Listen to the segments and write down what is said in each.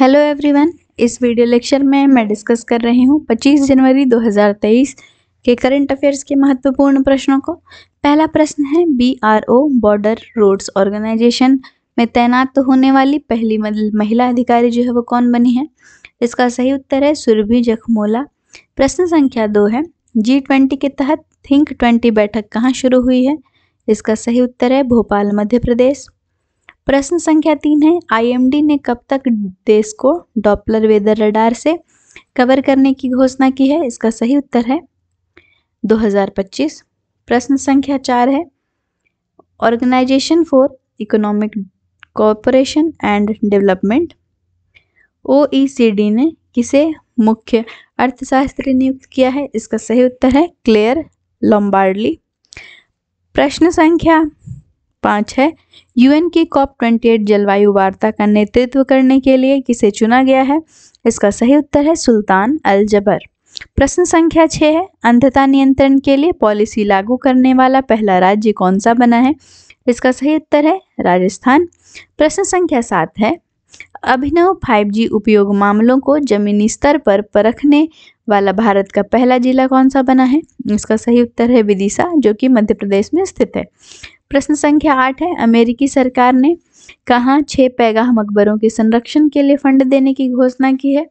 hello everyone इस video lecture में मैं डिस्कस कर रही हूँ 25 जनवरी 2023 के करंट अफेयर्स के महत्वपूर्ण प्रश्नों को पहला प्रश्न है बीआरओ बॉर्डर रोड्स ऑर्गेनाइजेशन में तैनात होने वाली पहली महिला अधिकारी जो है वो कौन बनी है इसका सही उत्तर है सुरभि जखमोला प्रश्न संख्या दो है जी ट्वेंटी के तहत थिंक ट्वेंटी बैठक कहाँ शुरू हुई है इसका सही उत्तर है भोपाल मध्य प्रदेश प्रश्न संख्या तीन है आईएमडी ने कब तक देश को डॉपलर वेदर रडार से कवर करने की घोषणा की है इसका सही उत्तर है 2025 प्रश्न संख्या चार है organisation for economic corporation and development OECD ने किसे मुख्य अर्थशास्त्री नियुक्त किया है इसका सही उत्तर है क्लेयर लॉम्बार्डली प्रश्न संख्या पाँच है यूएन की कॉप ट्वेंटी एट जलवायु वार्ता का नेतृत्व करने के लिए किसे चुना गया है इसका सही उत्तर है सुल्तान अल जबर प्रश्न संख्या छः है अंधता नियंत्रण के लिए पॉलिसी लागू करने वाला पहला राज्य कौन सा बना है इसका सही उत्तर है राजस्थान प्रश्न संख्या सात है अभिनव 5G उपयोग मामलों को जमीनी स्तर पर परखने वाला भारत का पहला जिला कौन सा बना है इसका सही उत्तर है विदिशा जो कि मध्य प्रदेश में स्थित है प्रश्न संख्या आठ है अमेरिकी सरकार ने कहा छह पैगाह मकबरों के संरक्षण के लिए फंड देने की घोषणा की है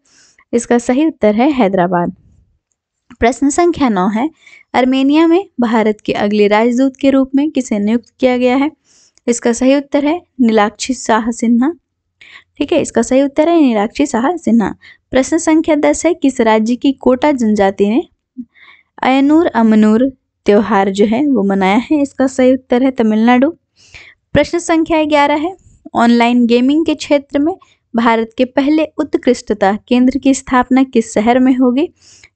इसका सही उत्तर है हैदराबाद प्रश्न संख्या नौ है आर्मेनिया में भारत के अगले राजदूत के रूप में किसे नियुक्त किया गया है इसका सही उत्तर है नीलाक्षी शाह सिन्हा ठीक है इसका सही उत्तर है नीलाक्षी शाह सिन्हा प्रश्न संख्या दस है किस राज्य की कोटा जनजाति ने अयनूर अमनूर त्यौहार जो है वो मनाया है इसका सही उत्तर है तमिलनाडु प्रश्न संख्या ग्यारह है ऑनलाइन गेमिंग के क्षेत्र में भारत के पहले उत्कृष्टता केंद्र की स्थापना किस शहर में होगी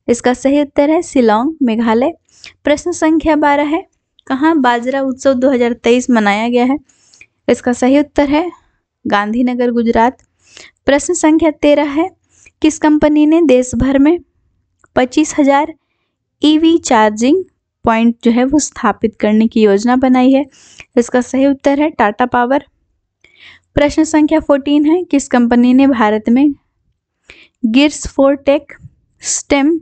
इसका सही उत्तर है शिलोंग मेघालय प्रश्न संख्या बारह है कहाँ बाजरा उत्सव 2023 मनाया गया है इसका सही उत्तर है गांधीनगर गुजरात प्रश्न संख्या तेरह है किस कंपनी ने देश भर में पच्चीस हजार ईवी चार्जिंग पॉइंट जो है वो स्थापित करने की योजना बनाई है इसका सही उत्तर है टाटा पावर प्रश्न संख्या फोर्टीन है किस कंपनी ने भारत में गिर्स फोरटेक स्टेम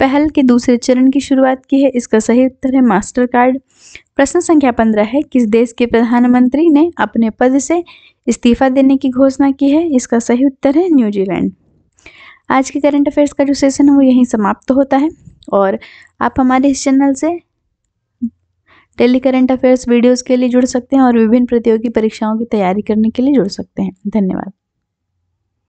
पहल के दूसरे चरण की शुरुआत की है इसका सही उत्तर है मास्टर कार्ड प्रश्न संख्या पंद्रह है किस देश के प्रधानमंत्री ने अपने पद से इस्तीफा देने की घोषणा की है इसका सही उत्तर है न्यूजीलैंड आज के करंट अफेयर्स का जो सेशन है वो यहीं समाप्त होता है और आप हमारे इस चैनल से डेली करंट अफेयर्स वीडियोस के लिए जुड़ सकते हैं और विभिन्न प्रतियोगी परीक्षाओं की तैयारी करने के लिए जुड़ सकते हैं धन्यवाद